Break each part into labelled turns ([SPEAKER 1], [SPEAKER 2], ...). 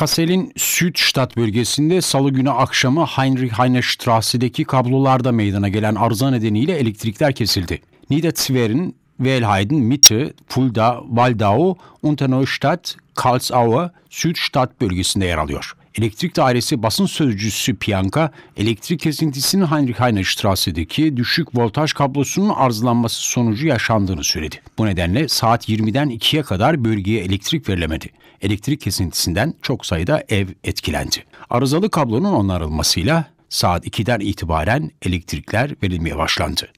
[SPEAKER 1] Kassel'in Südstadt bölgesinde salı günü akşamı Heinrich Heine Strasse'deki kablolarda meydana gelen arıza nedeniyle elektrikler kesildi. Niederzwergen, Wehlheiden, Mitte, Fulda, Waldau, Unterneustadt, Karlsruhe, Südstadt bölgesinde yer alıyor. Elektrik Dairesi basın sözcüsü Pianka, elektrik kesintisinin Heinrich Heine Strasse'deki düşük voltaj kablosunun arızalanması sonucu yaşandığını söyledi. Bu nedenle saat 20'den 2'ye kadar bölgeye elektrik verilemedi. Elektrik kesintisinden çok sayıda ev etkilendi. Arızalı kablonun onarılmasıyla saat 2'den itibaren elektrikler verilmeye başlandı.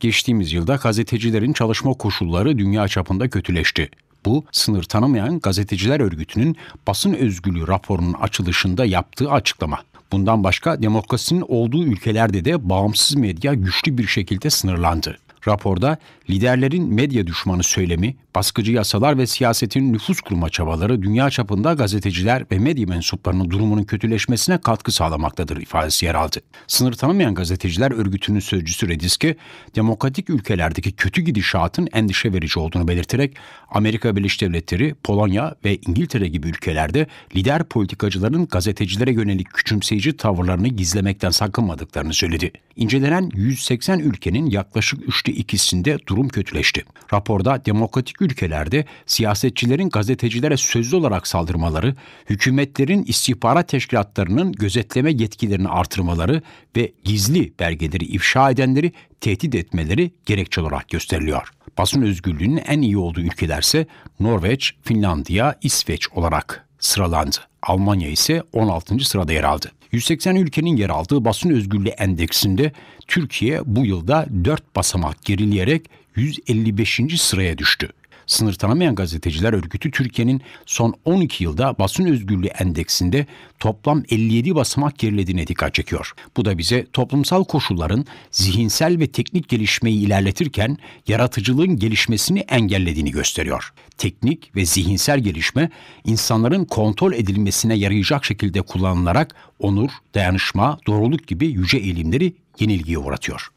[SPEAKER 1] Geçtiğimiz yılda gazetecilerin çalışma koşulları dünya çapında kötüleşti. Bu sınır tanımayan gazeteciler örgütünün basın özgürlüğü raporunun açılışında yaptığı açıklama. Bundan başka demokrasinin olduğu ülkelerde de bağımsız medya güçlü bir şekilde sınırlandı. Raporda liderlerin medya düşmanı söylemi, Baskıcı yasalar ve siyasetin nüfus kurma çabaları dünya çapında gazeteciler ve medya mensuplarının durumunun kötüleşmesine katkı sağlamaktadır ifadesi yer aldı. Sınır tanımayan gazeteciler örgütünün sözcüsü Rediski, demokratik ülkelerdeki kötü gidişatın endişe verici olduğunu belirterek Amerika Birleşik Devletleri, Polonya ve İngiltere gibi ülkelerde lider politikacıların gazetecilere yönelik küçümseyici tavırlarını gizlemekten sakınmadıklarını söyledi. İncelenen 180 ülkenin yaklaşık üçte ikisinde durum kötüleşti. Raporda demokratik ülkelerde siyasetçilerin gazetecilere sözlü olarak saldırmaları, hükümetlerin istihbarat teşkilatlarının gözetleme yetkilerini artırmaları ve gizli belgeleri ifşa edenleri tehdit etmeleri gerekçe olarak gösteriliyor. Basın özgürlüğünün en iyi olduğu ülkelerse Norveç, Finlandiya, İsveç olarak sıralandı. Almanya ise 16. sırada yer aldı. 180 ülkenin yer aldığı basın özgürlüğü endeksinde Türkiye bu yılda 4 basamak gerileyerek 155. sıraya düştü. Sınır tanımayan gazeteciler örgütü Türkiye'nin son 12 yılda basın özgürlüğü endeksinde toplam 57 basamak gerilediğine dikkat çekiyor. Bu da bize toplumsal koşulların zihinsel ve teknik gelişmeyi ilerletirken yaratıcılığın gelişmesini engellediğini gösteriyor. Teknik ve zihinsel gelişme insanların kontrol edilmesine yarayacak şekilde kullanılarak onur, dayanışma, doğruluk gibi yüce eğilimleri yenilgiye uğratıyor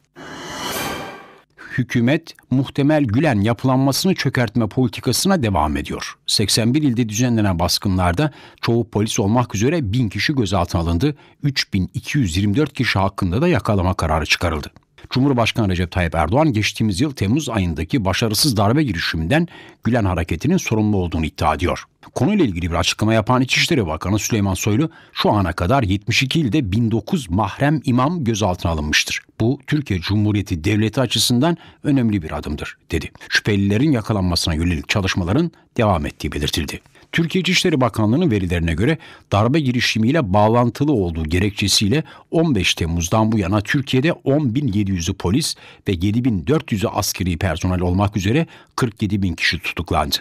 [SPEAKER 1] hükümet muhtemel Gülen yapılanmasını çökertme politikasına devam ediyor. 81 ilde düzenlenen baskınlarda çoğu polis olmak üzere 1000 kişi gözaltına alındı, 3224 kişi hakkında da yakalama kararı çıkarıldı. Cumhurbaşkanı Recep Tayyip Erdoğan geçtiğimiz yıl Temmuz ayındaki başarısız darbe girişiminden Gülen hareketinin sorumlu olduğunu iddia ediyor. Konuyla ilgili bir açıklama yapan İçişleri Bakanı Süleyman Soylu şu ana kadar 72 ilde 1009 mahrem imam gözaltına alınmıştır. Bu Türkiye Cumhuriyeti Devleti açısından önemli bir adımdır dedi. Şüphelilerin yakalanmasına yönelik çalışmaların devam ettiği belirtildi. Türkiye İçişleri Bakanlığı'nın verilerine göre darbe girişimiyle bağlantılı olduğu gerekçesiyle 15 Temmuz'dan bu yana Türkiye'de 10.700'ü polis ve 7.400'ü askeri personel olmak üzere 47.000 kişi tutuklandı.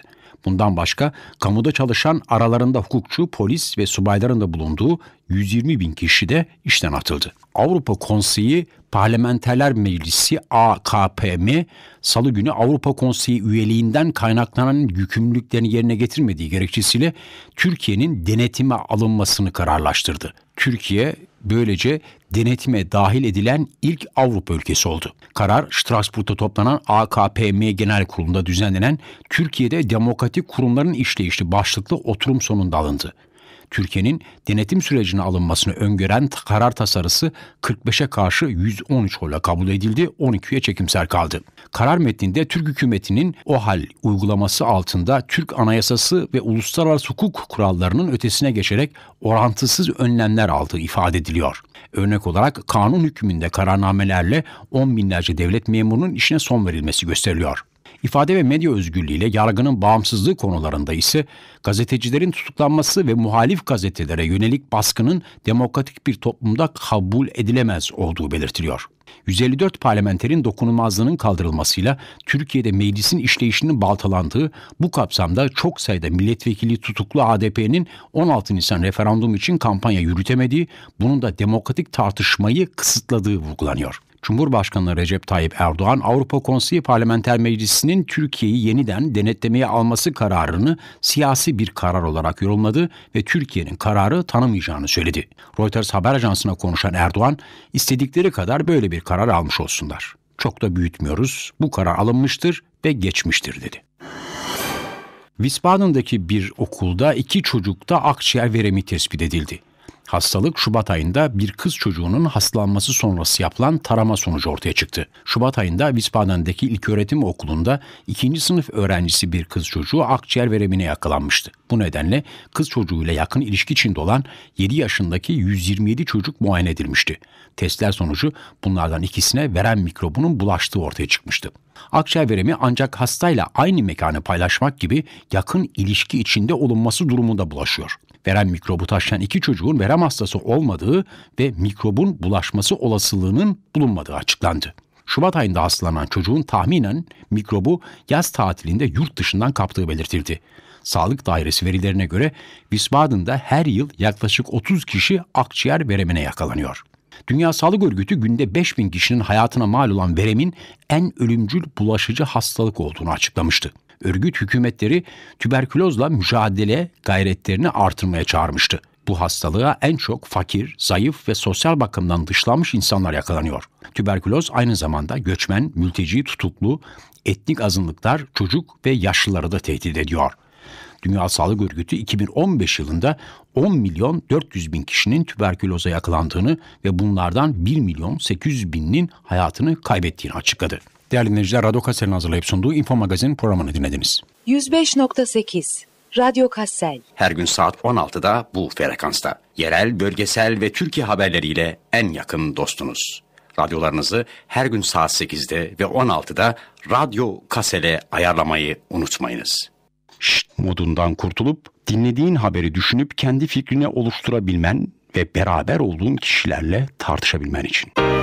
[SPEAKER 1] Bundan başka kamuda çalışan aralarında hukukçu, polis ve subayların da bulunduğu 120 bin kişi de işten atıldı. Avrupa Konseyi Parlamenterler Meclisi AKPM salı günü Avrupa Konseyi üyeliğinden kaynaklanan yükümlülüklerini yerine getirmediği gerekçesiyle Türkiye'nin denetime alınmasını kararlaştırdı. Türkiye böylece denetime dahil edilen ilk Avrupa ülkesi oldu. Karar Strasbourg'da toplanan AKPM Genel Kurulu'nda düzenlenen Türkiye'de demokratik kurumların işleyişi başlıklı oturum sonunda alındı. Türkiye'nin denetim sürecine alınmasını öngören karar tasarısı 45'e karşı 113 oyla kabul edildi, 12'ye çekimser kaldı. Karar metninde Türk hükümetinin OHAL uygulaması altında Türk anayasası ve uluslararası hukuk kurallarının ötesine geçerek orantısız önlemler aldığı ifade ediliyor. Örnek olarak kanun hükmünde kararnamelerle 10 binlerce devlet memurunun işine son verilmesi gösteriliyor. İfade ve medya özgürlüğüyle yargının bağımsızlığı konularında ise gazetecilerin tutuklanması ve muhalif gazetelere yönelik baskının demokratik bir toplumda kabul edilemez olduğu belirtiliyor. 154 parlamenterin dokunulmazlığının kaldırılmasıyla Türkiye'de meclisin işleyişinin baltalandığı bu kapsamda çok sayıda milletvekili tutuklu ADP'nin 16 Nisan referandum için kampanya yürütemediği, bunun da demokratik tartışmayı kısıtladığı vurgulanıyor. Cumhurbaşkanı Recep Tayyip Erdoğan Avrupa Konseyi Parlamenter Meclisi'nin Türkiye'yi yeniden denetlemeye alması kararını siyasi bir karar olarak yorumladı ve Türkiye'nin kararı tanımayacağını söyledi. Reuters haber ajansına konuşan Erdoğan, istedikleri kadar böyle bir karar almış olsunlar. Çok da büyütmüyoruz, bu karar alınmıştır ve geçmiştir dedi. Wiesbaden'daki bir okulda iki çocukta akciğer veremi tespit edildi. Hastalık Şubat ayında bir kız çocuğunun hastalanması sonrası yapılan tarama sonucu ortaya çıktı. Şubat ayında Wiesbaden'deki ilköğretim okulunda ikinci sınıf öğrencisi bir kız çocuğu akciğer veremine yakalanmıştı. Bu nedenle kız çocuğuyla yakın ilişki içinde olan 7 yaşındaki 127 çocuk muayene edilmişti. Testler sonucu bunlardan ikisine veren mikrobunun bulaştığı ortaya çıkmıştı. Akciğer veremi ancak hastayla aynı mekanı paylaşmak gibi yakın ilişki içinde olunması durumunda bulaşıyor. Verem mikrobu taşıyan iki çocuğun verem hastası olmadığı ve mikrobun bulaşması olasılığının bulunmadığı açıklandı. Şubat ayında hastalanan çocuğun tahminen mikrobu yaz tatilinde yurt dışından kaptığı belirtildi. Sağlık Dairesi verilerine göre Wiesbaden'da her yıl yaklaşık 30 kişi akciğer veremine yakalanıyor. Dünya Sağlık Örgütü günde 5 bin kişinin hayatına mal olan veremin en ölümcül bulaşıcı hastalık olduğunu açıklamıştı. Örgüt hükümetleri tüberkülozla mücadele gayretlerini artırmaya çağırmıştı. Bu hastalığa en çok fakir, zayıf ve sosyal bakımdan dışlanmış insanlar yakalanıyor. Tüberküloz aynı zamanda göçmen, mülteci, tutuklu, etnik azınlıklar, çocuk ve yaşlıları da tehdit ediyor.'' Dünya Sağlık Örgütü 2015 yılında 10 milyon 400 bin kişinin tüberküloza yakalandığını ve bunlardan 1 milyon 800 bininin hayatını kaybettiğini açıkladı. Değerli dinleyiciler, Radyo Kassel'in hazırlayıp sunduğu Info Magazin programını dinlediniz. 105.8 Radyo Kassel. Her gün saat 16'da bu frekansta. Yerel, bölgesel ve Türkiye haberleriyle en yakın dostunuz. Radyolarınızı her gün saat 8'de ve 16'da Radyo Kassel'e ayarlamayı unutmayınız şşt modundan kurtulup dinlediğin haberi düşünüp kendi fikrine oluşturabilmen ve beraber olduğun kişilerle tartışabilmen için.